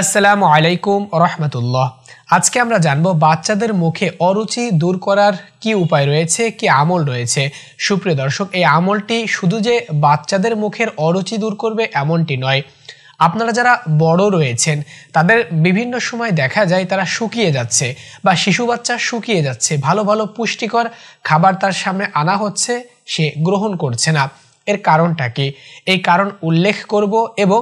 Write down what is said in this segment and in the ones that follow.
আসসালামু আলাইকুম রহমতুল্লাহ আজকে আমরা জানব বাচ্চাদের মুখে অরুচি দূর করার কি উপায় রয়েছে কি আমল রয়েছে সুপ্রিয় দর্শক এই আমলটি শুধু যে বাচ্চাদের মুখের অরুচি দূর করবে এমনটি নয় আপনারা যারা বড় রয়েছেন তাদের বিভিন্ন সময় দেখা যায় তারা শুকিয়ে যাচ্ছে বা শিশু বাচ্চা শুকিয়ে যাচ্ছে ভালো ভালো পুষ্টিকর খাবার তার সামনে আনা হচ্ছে সে গ্রহণ করছে না এর কারণটা কি এই কারণ উল্লেখ করব এবং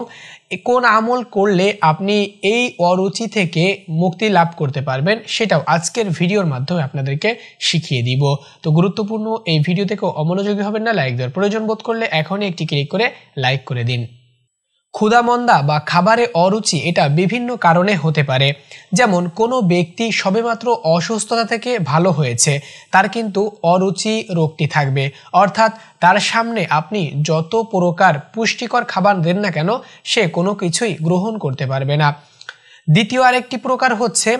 কোন আমল করলে আপনি এই অরুচি থেকে মুক্তি লাভ করতে পারবেন সেটাও আজকের ভিডিওর মাধ্যমে আপনাদেরকে শিখিয়ে দিব তো গুরুত্বপূর্ণ এই ভিডিও থেকে অমনোযোগী হবেন না লাইক দেওয়ার প্রয়োজন বোধ করলে এখনই একটি ক্লিক করে লাইক করে দিন ক্ষুদামন্দা বা খাবারে অরুচি এটা বিভিন্ন কারণে হতে পারে যেমন কোনো ব্যক্তি সবেমাত্র অসুস্থতা থেকে ভালো হয়েছে তার কিন্তু অরুচি রোগটি থাকবে অর্থাৎ তার সামনে আপনি যত প্রকার পুষ্টিকর খাবার দেন না কেন সে কোনো কিছুই গ্রহণ করতে পারবে না দ্বিতীয় আরেকটি প্রকার হচ্ছে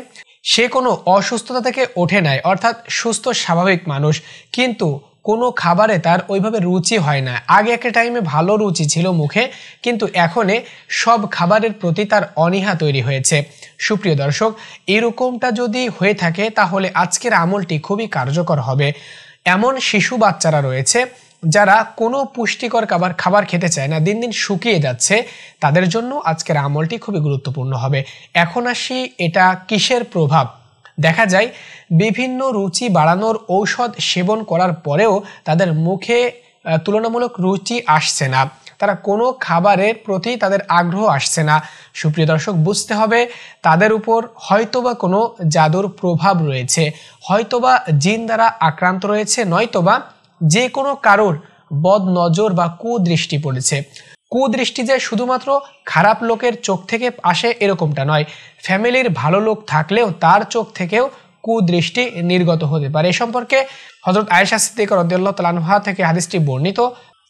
সে কোনো অসুস্থতা থেকে ওঠে নাই অর্থাৎ সুস্থ স্বাভাবিক মানুষ কিন্তু কোনো খাবারে তার ওইভাবে রুচি হয় না আগে একটা টাইমে ভালো রুচি ছিল মুখে কিন্তু এখনে সব খাবারের প্রতি তার অনীহা তৈরি হয়েছে সুপ্রিয় দর্শক এরকমটা যদি হয়ে থাকে তাহলে আজকের আমলটি খুবই কার্যকর হবে এমন শিশু বাচ্চারা রয়েছে যারা কোনো পুষ্টিকর খাবার খাবার খেতে চায় না দিন দিন শুকিয়ে যাচ্ছে তাদের জন্য আজকের আমলটি খুবই গুরুত্বপূর্ণ হবে এখন আসি এটা কিসের প্রভাব দেখা যায় বিভিন্ন রুচি বাড়ানোর ঔষধ সেবন করার পরেও তাদের মুখে তুলনামূলক রুচি আসছে না তারা কোনো খাবারের প্রতি তাদের আগ্রহ আসছে না সুপ্রিয় দর্শক বুঝতে হবে তাদের উপর হয়তোবা কোনো জাদুর প্রভাব রয়েছে হয়তোবা জিন দ্বারা আক্রান্ত রয়েছে নয়তোবা যে কোনো কারোর বদ নজর বা কুদৃষ্টি পড়েছে কুদৃষ্টি যে শুধুমাত্র খারাপ লোকের চোখ থেকে আসে এরকমটা নয় ফ্যামিলির ভালো লোক থাকলেও তার চোখ থেকেও কুদৃষ্টি নির্গত হতে পারে এ সম্পর্কে হজরত আয়েশা সিদ্দিক রদ্দুল্লাহ তালানহা থেকে হাদিসটি বর্ণিত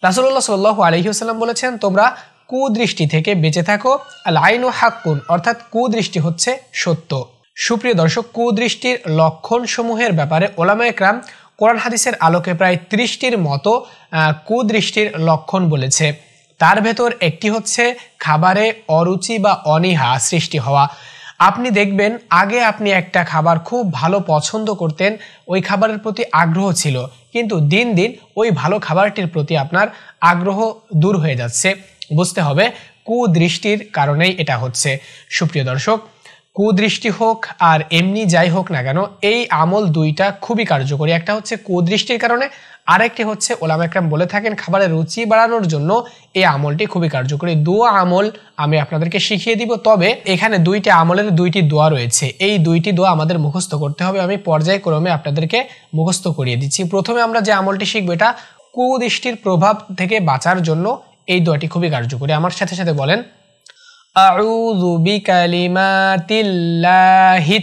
রাসুল্লাহ সাল্লু আলহিউসাল্লাম বলেছেন তোমরা কুদৃষ্টি থেকে বেঁচে থাকো আল আইনু হাক্কুন অর্থাৎ কুদৃষ্টি হচ্ছে সত্য সুপ্রিয় দর্শক কুদৃষ্টির লক্ষণ সমূহের ব্যাপারে ওলামা একরাম কোরআন হাদিসের আলোকে প্রায় ত্রিশটির মতো কুদৃষ্টির লক্ষণ বলেছে তার ভেতর একটি হচ্ছে খাবারে অরুচি বা অনীহা সৃষ্টি হওয়া আপনি দেখবেন আগে আপনি একটা খাবার খুব ভালো পছন্দ করতেন ওই খাবারের প্রতি আগ্রহ ছিল কিন্তু দিন দিন ওই ভালো খাবারটির প্রতি আপনার আগ্রহ দূর হয়ে যাচ্ছে বুঝতে হবে কুদৃষ্টির কারণেই এটা হচ্ছে সুপ্রিয় দর্শক কুদৃষ্টি হোক আর এমনি যাই হোক না কেন এই আমল দুইটা খুবই কার্যকরী একটা হচ্ছে কুদৃষ্টির কারণে আরেকটি হচ্ছে ওলাম একরাম বলে থাকেন খাবারের রুচি বাড়ানোর জন্য এই আমলটি খুবই কার্যকরী দোয়া আমল আমি আপনাদেরকে শিখিয়ে দিব তবে এখানে দুইটি আমলের দুইটি দোয়া রয়েছে এই দুইটি দোয়া আমাদের মুখস্থ করতে হবে আমি পর্যায়ক্রমে আপনাদেরকে মুখস্থ করিয়ে দিচ্ছি প্রথমে আমরা যে আমলটি শিখবো এটা কুদৃষ্টির প্রভাব থেকে বাঁচার জন্য এই দোয়াটি খুবই কার্যকরী আমার সাথে সাথে বলেন أعوذ بكلمات الله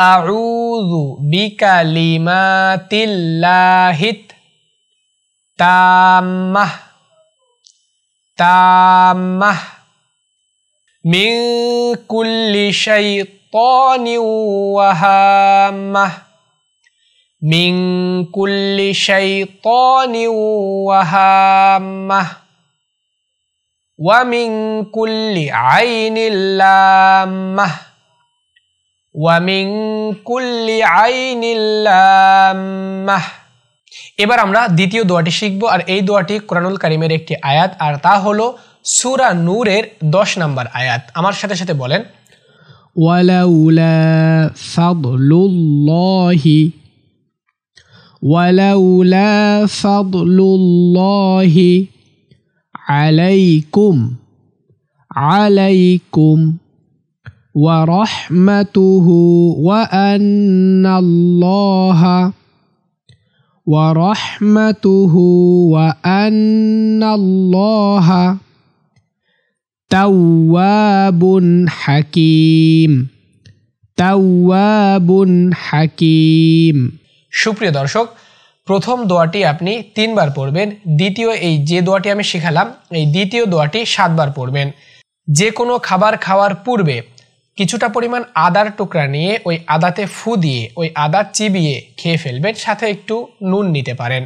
أعوذ بكلمات الله تامة تامة من كل شيطان وهامة من كل شيطان وهامه ومن كل عين لامة ومن كل عين لامة এবার আমরা দ্বিতীয় দোয়াটি শিখব আর এই দোয়াটি কোরআনুল কারিমের একটি আয়াত আর তা হলো সুরা নূরের দশ নম্বর আয়াত আমার সাথে সাথে বলেন ওয়ালাউলা ফাদলুল্লাহি ওয়ালাউলা ফাদলুল্লাহি عليكم عليكم ورحمته وأن الله ورحمته وأن الله تواب حكيم تواب حكيم সুপ্রিয় দর্শক প্রথম দোয়াটি আপনি তিনবার পড়বেন দ্বিতীয় এই যে দোয়াটি আমি শিখালাম এই দ্বিতীয় দোয়াটি সাতবার পড়বেন যে কোনো খাবার খাওয়ার পূর্বে কিছুটা পরিমাণ আদার টুকরা নিয়ে ওই আদাতে ফু দিয়ে ওই আদা চিবিয়ে খেয়ে ফেলবেন সাথে একটু নুন নিতে পারেন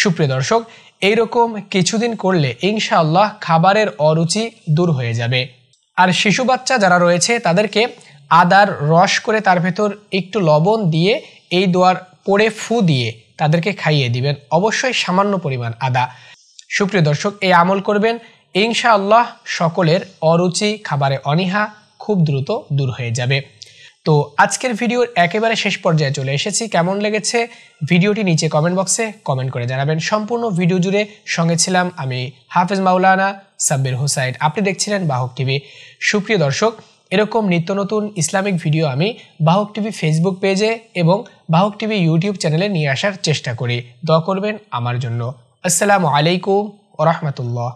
সুপ্রিয় দর্শক এইরকম কিছুদিন করলে ইনশাআল্লাহ খাবারের অরুচি দূর হয়ে যাবে আর শিশু বাচ্চা যারা রয়েছে তাদেরকে আদার রস করে তার ভেতর একটু লবণ দিয়ে এই দোয়ার পড়ে ফু দিয়ে তাদেরকে খাইয়ে দিবেন অবশ্যই সামান্য পরিমাণ আদা সুপ্রিয় দর্শক এই আমল করবেন ইনশাআল্লাহ সকলের অরুচি খাবারে অনীহা খুব দ্রুত দূর হয়ে যাবে তো আজকের ভিডিওর একেবারে শেষ পর্যায়ে চলে এসেছি কেমন লেগেছে ভিডিওটি নিচে কমেন্ট বক্সে কমেন্ট করে জানাবেন সম্পূর্ণ ভিডিও জুড়ে সঙ্গে ছিলাম আমি হাফেজ মাওলানা সাব্বির হুসাইন আপনি দেখছিলেন বাহক টিভি সুপ্রিয় দর্শক এরকম নিত্য নতুন ইসলামিক ভিডিও আমি বাহক টিভি ফেসবুক পেজে এবং বাহক টিভি ইউটিউব চ্যানেলে নিয়ে আসার চেষ্টা করি দোয়া করবেন আমার জন্য আসসালামু আলাইকুম ওরহমতুল্লাহ